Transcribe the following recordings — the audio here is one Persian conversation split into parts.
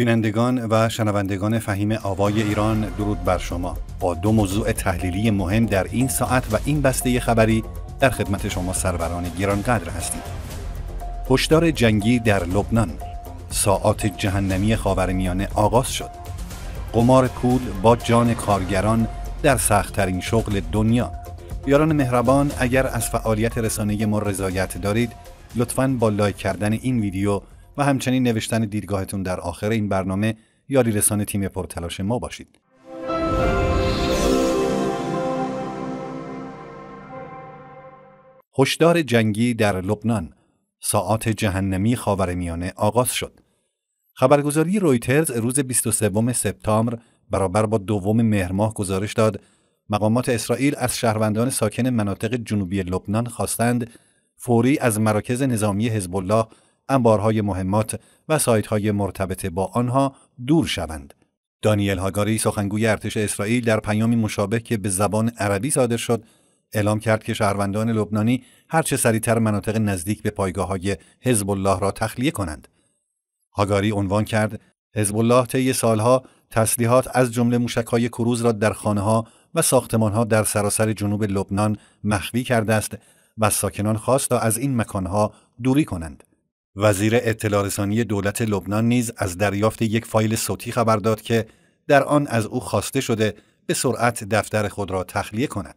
بینندگان و شنوندگان فهیم آوای ایران درود بر شما با دو موضوع تحلیلی مهم در این ساعت و این بسته خبری در خدمت شما سروران گرانقدر هستیم هشدار جنگی در لبنان ساعات جهنمی خاورمیانه آغاز شد قمار پول با جان کارگران در سختترین شغل دنیا یاران مهربان اگر از فعالیت رسانه ما رضایت دارید لطفاً با لایک کردن این ویدیو و همچنین نوشتن دیدگاهتون در آخر این برنامه یاری رسان تیم پرتلاش ما باشید. هشدار جنگی در لبنان ساعات جهنمی خاورمیانه آغاز شد. خبرگزاری رویترز روز 23 سپتامبر برابر با دوم مهرماه گزارش داد مقامات اسرائیل از شهروندان ساکن مناطق جنوبی لبنان خواستند فوری از مراکز نظامی حزب الله انبارهای مهمات و سایتهای مرتبط با آنها دور شوند. دانیل هاگاری سخنگوی ارتش اسرائیل در پیامی مشابه که به زبان عربی صادر شد اعلام کرد که شهروندان لبنانی هرچه سریعتر مناطق نزدیک به پایگاه های حزب الله را تخلیه کنند. هاگاری عنوان کرد حزب الله طی سالها تسلیحات از جمله های کروز را در خانه ها و ساختمان ها در سراسر جنوب لبنان مخفی کرده است و ساکنان خواست تا از این ها دوری کنند. وزیر اطلاع رسانی دولت لبنان نیز از دریافت یک فایل صوتی خبر داد که در آن از او خواسته شده به سرعت دفتر خود را تخلیه کند.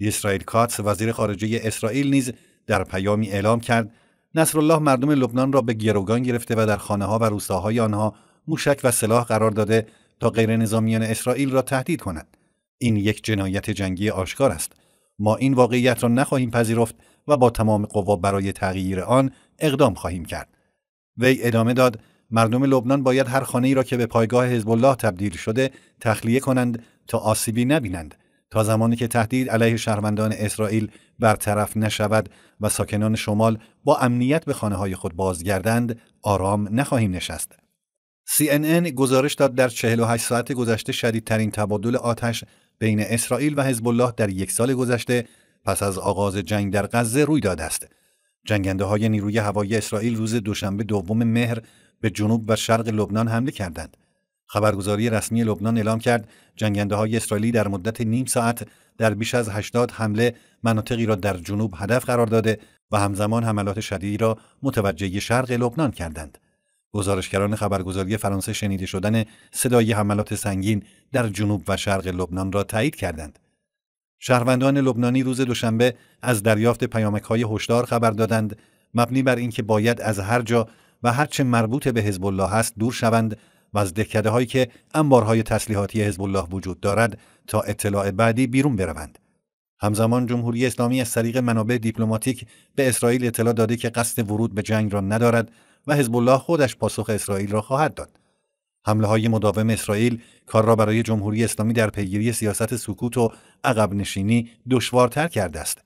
اسرائیل کاتس وزیر خارجه اسرائیل نیز در پیامی اعلام کرد نصرالله مردم لبنان را به گروگان گرفته و در خانه ها و روستاهای آنها موشک و سلاح قرار داده تا غیر نظامیان اسرائیل را تهدید کند. این یک جنایت جنگی آشکار است. ما این واقعیت را نخواهیم پذیرفت و با تمام قوا برای تغییر آن اقدام خواهیم کرد وی ادامه داد مردم لبنان باید هر خانه ای را که به پایگاه حزب الله تبدیل شده تخلیه کنند تا آسیبی نبینند تا زمانی که تهدید علیه شهروندان اسرائیل برطرف نشود و ساکنان شمال با امنیت به خانه های خود بازگردند آرام نخواهیم نشست CNN گزارش داد در 48 ساعت گذشته شدیدترین تبادل آتش بین اسرائیل و حزب الله در یک سال گذشته پس از آغاز جنگ در غزه روی داده است جنگنده های نیروی هوایی اسرائیل روز دوشنبه دوم مهر به جنوب و شرق لبنان حمله کردند. خبرگزاری رسمی لبنان اعلام کرد جنگنده های اسرائیلی در مدت نیم ساعت در بیش از 80 حمله مناطقی را در جنوب هدف قرار داده و همزمان حملات شدیدی را متوجه شرق لبنان کردند. گزارشگران خبرگزاری فرانسه شنیده شدن صدای حملات سنگین در جنوب و شرق لبنان را تایید کردند. شهروندان لبنانی روز دوشنبه از دریافت پیامک های هشدار خبر دادند مبنی بر اینکه باید از هر جا و هرچه مربوط به حزب الله است دور شوند و از دهکده هایی که انبارهای تسلیحاتی حزب الله وجود دارد تا اطلاع بعدی بیرون بروند همزمان جمهوری اسلامی از طریق منابع دیپلماتیک به اسرائیل اطلاع داده که قصد ورود به جنگ را ندارد و حزب الله خودش پاسخ اسرائیل را خواهد داد حمله های مداوم اسرائیل کار را برای جمهوری اسلامی در پیگیری سیاست سکوت و عقب نشینی دشوارتر کرده است.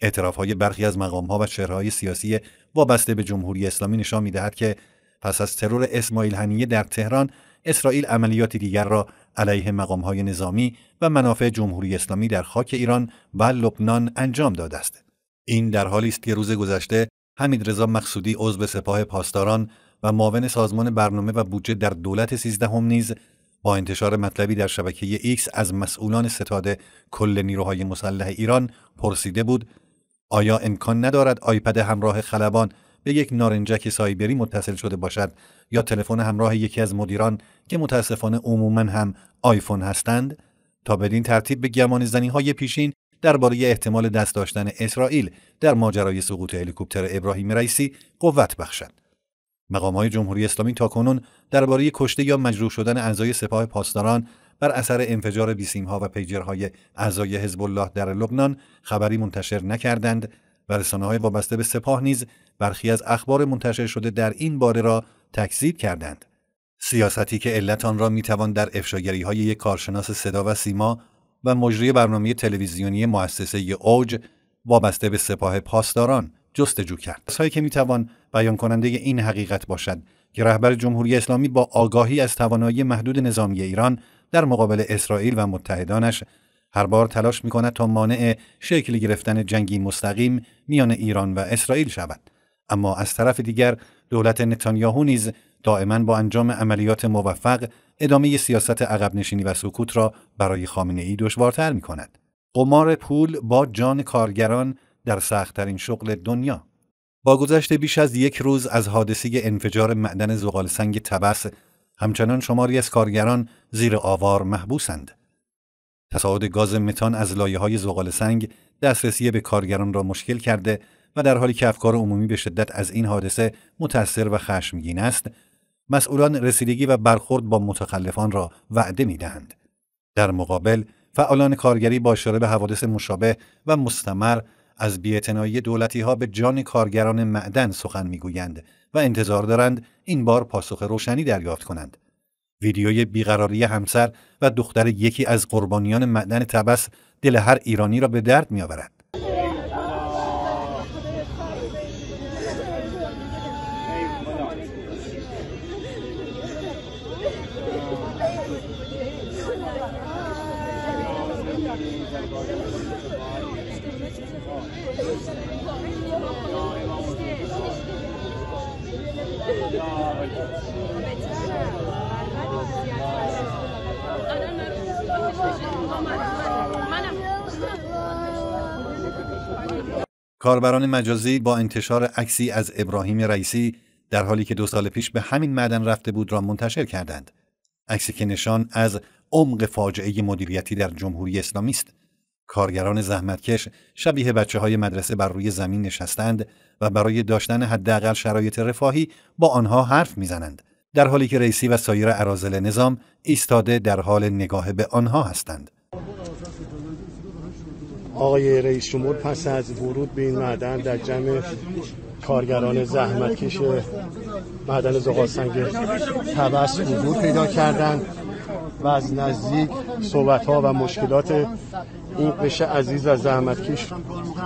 اعتراف های برخی از مقام ها و شهرهای سیاسی وابسته به جمهوری اسلامی نشان می دهد که پس از ترور اسماعیل هنیه در تهران اسرائیل عملیاتی دیگر را علیه مقام های نظامی و منافع جمهوری اسلامی در خاک ایران و لبنان انجام داده است. این در حالی است که روز گذشته حمید رضا مقصودی عضو سپاه پاسداران و معاون سازمان برنامه و بودجه در دولت سیزدهم نیز با انتشار مطلبی در شبکه ایکس از مسئولان ستاد کل نیروهای مسلح ایران پرسیده بود آیا امکان ندارد آیپد همراه خلبان به یک نارنجک سایبری متصل شده باشد یا تلفن همراه یکی از مدیران که متاسفانه عموما هم آیفون هستند تا بدین ترتیب به گمان زنی های پیشین درباره احتمال دست داشتن اسرائیل در ماجرای سقوط هلیکوپتر ابراهیم رئیسی قوت بخشد های جمهوری اسلامی تاکنون درباره کشته یا مجروح شدن اعضای سپاه پاسداران بر اثر انفجار ها و های اعضای حزب الله در لبنان خبری منتشر نکردند و های وابسته به سپاه نیز برخی از اخبار منتشر شده در این باره را تکذیب کردند سیاستی که علت آن را میتوان در افشاگری های یک کارشناس صدا و سیما و مجری برنامه تلویزیونی مؤسسه اوج وابسته به سپاه پاسداران جستجو کرد. کسایی که میتوان بیان کننده این حقیقت باشد که رهبر جمهوری اسلامی با آگاهی از توانایی محدود نظامی ایران در مقابل اسرائیل و متحدانش هر بار تلاش می کند تا مانع شکل گرفتن جنگی مستقیم میان ایران و اسرائیل شود اما از طرف دیگر دولت نتانیاهو نیز دائما با انجام عملیات موفق ادامه سیاست عقب نشینی و سکوت را برای خامنه ای دشوارتر می کند. قمار پول با جان کارگران در سختترین شغل دنیا با گذشت بیش از یک روز از حادثه انفجار معدن زغال سنگ تبس همچنان شماری از کارگران زیر آوار محبوسند. تصاعد گاز متان از لایه های زغال سنگ دسترسی به کارگران را مشکل کرده و در حالی که افکار عمومی به شدت از این حادثه متأثر و خشمگین است، مسئولان رسیدگی و برخورد با متخلفان را وعده میدهند. در مقابل، فعالان کارگری با اشاره به حوادث مشابه و مستمر از بیعتنایی دولتی ها به جان کارگران معدن سخن میگویند و انتظار دارند این بار پاسخ روشنی دریافت کنند. ویدیوی بیقراری همسر و دختر یکی از قربانیان معدن تبس دل هر ایرانی را به درد می آورد. کاربران مجازی با انتشار عکسی از ابراهیم رئیسی در حالی که دو سال پیش به همین معدن رفته بود را منتشر کردند. عکسی که نشان از عمق فاجعه مدیریتی در جمهوری اسلامی است. کارگران زحمتکش شبیه بچه های مدرسه بر روی زمین نشستند و برای داشتن حداقل شرایط رفاهی با آنها حرف میزنند در حالی که رئیسی و سایر عرازل نظام ایستاده در حال نگاه به آنها هستند آقای رئیس جمهور پس از ورود به این معدن در جمع کارگران زحمتکش معدن سنگ تبس حضور پیدا کردند و از نزدیک صحبت ها و مشکلات این قشه عزیز و زحمت کش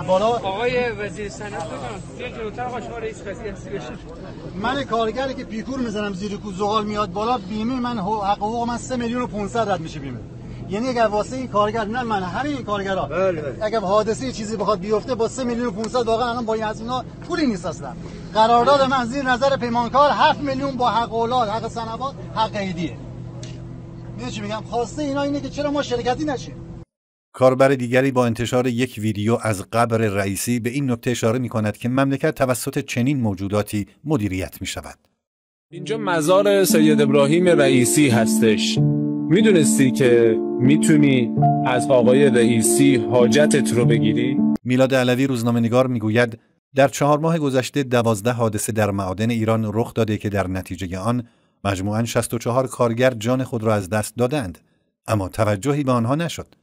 بالا آقای وزیر صنعت بگم جلوتر آقا شما رئیس قضیه من کارگری که پیکور میزنم زیر کو زغال میاد بالا بیمه من حق حقوق من 3 میلیون و 500 رد میشه بیمه یعنی اگر واسه این کارگر نه من همین این کارگرا بله، بله. اگر حادثه چیزی بخواد بیفته با 3 میلیون و 500 واقعا الان با این از اینا پولی نیست اصلا قرارداد من زیر نظر پیمانکار 7 میلیون با حق اولاد حق سنوات حق ایدیه میدونی چی میگم خواسته اینا اینه که چرا ما شرکتی نشیم کاربر دیگری با انتشار یک ویدیو از قبر رئیسی به این نکته اشاره می کند که مملکت توسط چنین موجوداتی مدیریت می شود. اینجا مزار سید ابراهیم رئیسی هستش. میدونستی که میتونی از آقای رئیسی حاجتت رو بگیری؟ میلاد علوی روزنامه نگار میگوید در چهار ماه گذشته دوازده حادثه در معادن ایران رخ داده که در نتیجه آن مجموعاً 64 کارگر جان خود را از دست دادند اما توجهی به آنها نشد.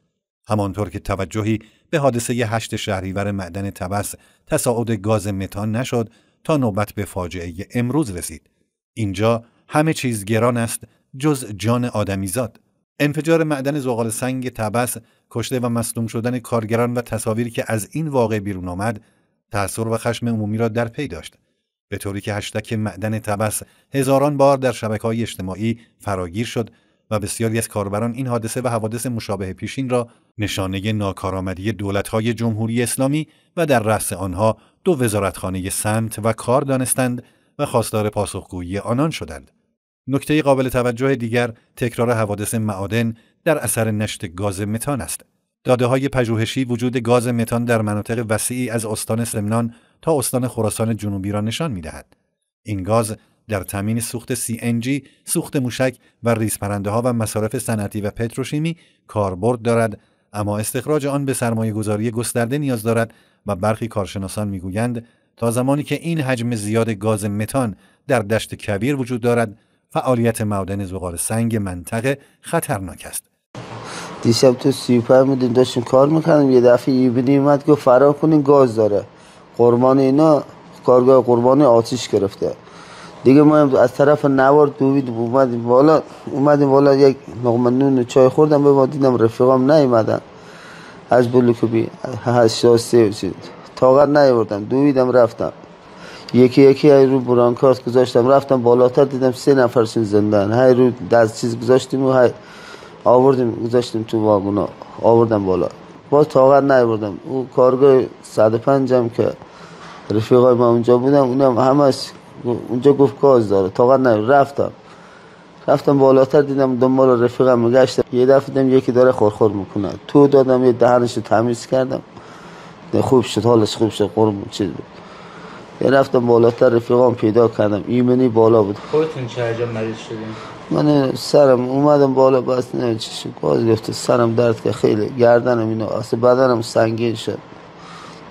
همانطور که توجهی به حادثه هشت شهریور معدن تبس تصاعد گاز متان نشد تا نوبت به فاجعه امروز رسید. اینجا همه چیز گران است جز جان آدمیزاد. انفجار معدن زغال سنگ تبس، کشته و مصدوم شدن کارگران و تصاویری که از این واقع بیرون آمد، تأثیر و خشم عمومی را در پی داشت. به طوری که هشتک معدن تبس هزاران بار در شبکه های اجتماعی فراگیر شد و بسیاری از کاربران این حادثه و حوادث مشابه پیشین را نشانه ناکارآمدی دولت‌های جمهوری اسلامی و در رأس آنها دو وزارتخانه سمت و کار دانستند و خواستار پاسخگویی آنان شدند. نکته قابل توجه دیگر تکرار حوادث معادن در اثر نشت گاز متان است. داده های پژوهشی وجود گاز متان در مناطق وسیعی از استان سمنان تا استان خراسان جنوبی را نشان می دهد. این گاز در تامین سوخت CNG، سوخت موشک و ریزپرنده ها و مصارف صنعتی و پتروشیمی کاربرد دارد اما استخراج آن به سرمایه گذاری گسترده نیاز دارد و برخی کارشناسان میگویند تا زمانی که این حجم زیاد گاز متان در دشت کبیر وجود دارد فعالیت معدن زغال سنگ منطقه خطرناک است دیشب تو سیپر بودیم داشتیم کار میکنیم یه دفعه ایبنی اومد گفت فرار کنین گاز داره قربان اینا کارگاه قربان آتیش گرفته دیگه ما از طرف نوار دوید اومدیم بالا اومدیم بالا یک نقمه نون و چای خوردم به دیدم رفیقام نیومدن از بلوک بی شاسته و چیز طاقت نیاوردم دویدم رفتم یکی یکی های رو برانکارت گذاشتم رفتم بالاتر دیدم سه نفرشون زندن های رو دست چیز گذاشتیم و های آوردیم گذاشتیم تو واگونا آوردم بالا باز طاقت نایوردم او کارگاه پنج هم که رفیقای ما اونجا بودم اونم همش اونجا گفت گاز داره طاقت نه رفتم رفتم بالاتر دیدم دنبال رفیقم میگشتم یه دفعه دیدم یکی داره خورخور میکنه تو دادم یه دهنش رو تمیز کردم خوب شد حالش خوب شد قرم چیز بود یه رفتم بالاتر رفیقام پیدا کردم ایمنی بالا بود خودتون چه عجب مریض شدیم من سرم اومدم بالا بس نه چی شد باز گفته سرم درد که خیلی گردنم اینو اصلا بدنم سنگین شد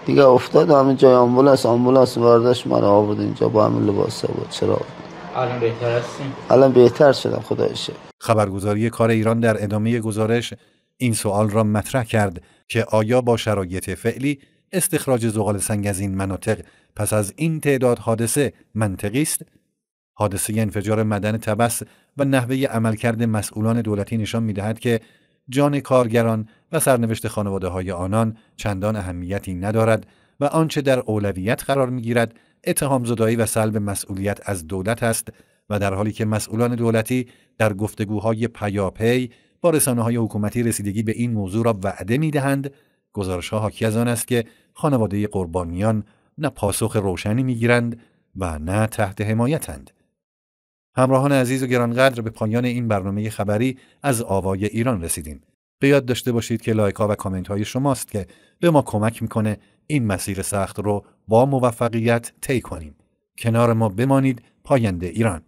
دیگه افتاد همین جای آمبولانس آمبولانس برداشت من آورد اینجا با همین لباس بود چرا الان بهتر هستیم الان بهتر شدم خدایشه خبرگزاری کار ایران در ادامه گزارش این سوال را مطرح کرد که آیا با شرایط فعلی استخراج زغال سنگ از این مناطق پس از این تعداد حادثه منطقی است حادثه انفجار مدن تبس و نحوه عملکرد مسئولان دولتی نشان می‌دهد که جان کارگران و سرنوشت خانواده های آنان چندان اهمیتی ندارد و آنچه در اولویت قرار میگیرد اتهام زدایی و سلب مسئولیت از دولت است و در حالی که مسئولان دولتی در گفتگوهای پیاپی با رسانه های حکومتی رسیدگی به این موضوع را وعده می دهند گزارش ها حاکی از آن است که خانواده قربانیان نه پاسخ روشنی می گیرند و نه تحت حمایتند همراهان عزیز و گرانقدر به پایان این برنامه خبری از آوای ایران رسیدیم. به یاد داشته باشید که لایک ها و کامنت های شماست که به ما کمک میکنه این مسیر سخت رو با موفقیت طی کنیم. کنار ما بمانید پاینده ایران.